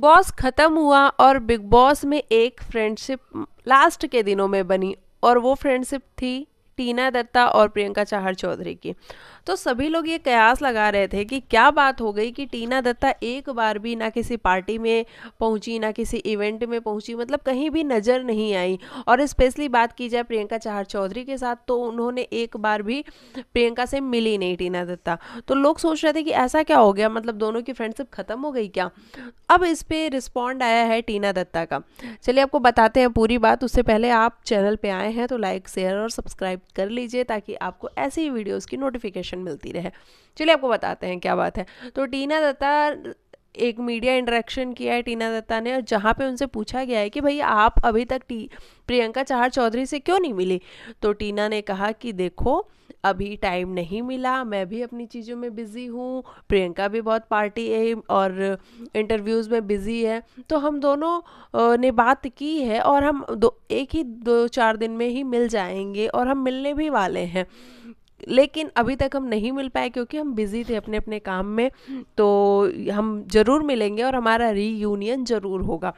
boss ख़त्म हुआ और बिग बॉस में एक फ्रेंडशिप लास्ट के दिनों में बनी और वो फ्रेंडशिप थी टीना दत्ता और प्रियंका चाहर चौधरी की तो सभी लोग ये कयास लगा रहे थे कि क्या बात हो गई कि टीना दत्ता एक बार भी ना किसी पार्टी में पहुंची ना किसी इवेंट में पहुंची मतलब कहीं भी नज़र नहीं आई और स्पेशली बात की जाए प्रियंका चाहर चौधरी के साथ तो उन्होंने एक बार भी प्रियंका से मिली नहीं टीना दत्ता तो लोग सोच रहे थे कि ऐसा क्या हो गया मतलब दोनों की फ्रेंडशिप ख़त्म हो गई क्या अब इस पर रिस्पॉन्ड आया है टीना दत्ता का चलिए आपको बताते हैं पूरी बात उससे पहले आप चैनल पर आए हैं तो लाइक शेयर और सब्सक्राइब सब्सक्राइब कर लीजिए ताकि आपको ऐसी ही वीडियोस की नोटिफिकेशन मिलती रहे चलिए आपको बताते हैं क्या बात है तो टीना दत्ता एक मीडिया इंटरेक्शन किया है टीना दत्ता ने और जहाँ पे उनसे पूछा गया है कि भाई आप अभी तक प्रियंका चाहर चौधरी से क्यों नहीं मिली तो टीना ने कहा कि देखो अभी टाइम नहीं मिला मैं भी अपनी चीज़ों में बिज़ी हूँ प्रियंका भी बहुत पार्टी है और इंटरव्यूज़ में बिज़ी है तो हम दोनों ने बात की है और हम दो एक ही दो चार दिन में ही मिल जाएंगे और हम मिलने भी वाले हैं लेकिन अभी तक हम नहीं मिल पाए क्योंकि हम बिज़ी थे अपने अपने काम में तो हम ज़रूर मिलेंगे और हमारा रीयूनियन ज़रूर होगा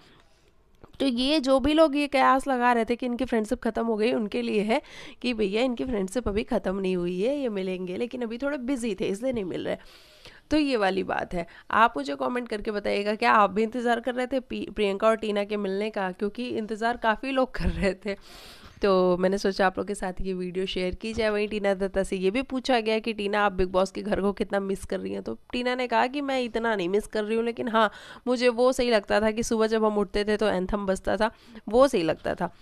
तो ये जो भी लोग ये कयास लगा रहे थे कि इनकी फ्रेंडशिप ख़त्म हो गई उनके लिए है कि भैया इनकी फ्रेंडशिप अभी ख़त्म नहीं हुई है ये मिलेंगे लेकिन अभी थोड़े बिजी थे इसलिए नहीं मिल रहे तो ये वाली बात है आप मुझे कमेंट करके बताइएगा क्या आप भी इंतज़ार कर रहे थे प्रियंका और टीना के मिलने का क्योंकि इंतज़ार काफ़ी लोग कर रहे थे तो मैंने सोचा आप लोग के साथ ये वीडियो शेयर की जाए वहीं टीना दत्ता से ये भी पूछा गया कि टीना आप बिग बॉस के घर को कितना मिस कर रही हैं तो टीना ने कहा कि मैं इतना नहीं मिस कर रही हूँ लेकिन हाँ मुझे वो सही लगता था कि सुबह जब हम उठते थे तो एंथम बजता था वो सही लगता था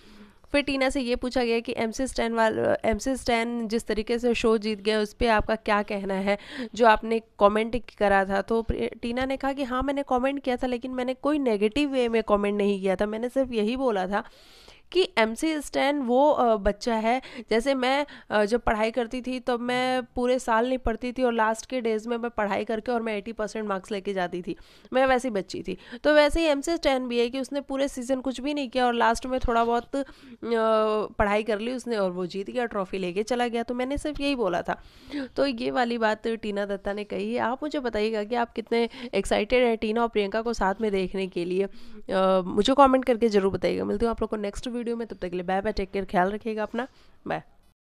फिर टीना से ये पूछा गया कि एम सी स्टैन वाल एम सी स्टैन जिस तरीके से शो जीत गए उस पर आपका क्या कहना है जो आपने कमेंट करा था तो टीना ने कहा कि हाँ मैंने कमेंट किया था लेकिन मैंने कोई नेगेटिव वे में कमेंट नहीं किया था मैंने सिर्फ यही बोला था कि एम सी स्टैन वो बच्चा है जैसे मैं जब पढ़ाई करती थी तब मैं पूरे साल नहीं पढ़ती थी और लास्ट के डेज़ में मैं पढ़ाई करके और मैं एटी परसेंट मार्क्स लेके जाती थी मैं वैसी बच्ची थी तो वैसे ही एम सी स्टैन भी है कि उसने पूरे सीज़न कुछ भी नहीं किया और लास्ट में थोड़ा बहुत पढ़ाई कर ली उसने और वो जीत गया ट्रॉफी लेके चला गया तो मैंने सिर्फ यही बोला था तो ये वाली बात टीना दत्ता ने कही है आप मुझे बताइएगा कि आप कितने एक्साइटेड हैं टीना और प्रियंका को साथ में देखने के लिए मुझे कॉमेंट करके ज़रूर बताइएगा मिलती हूँ आप लोग को नेक्स्ट वीडियो वीडियो में तब तक के लिए बाय बाय टेक केयर ख्याल रखिएगा अपना बाय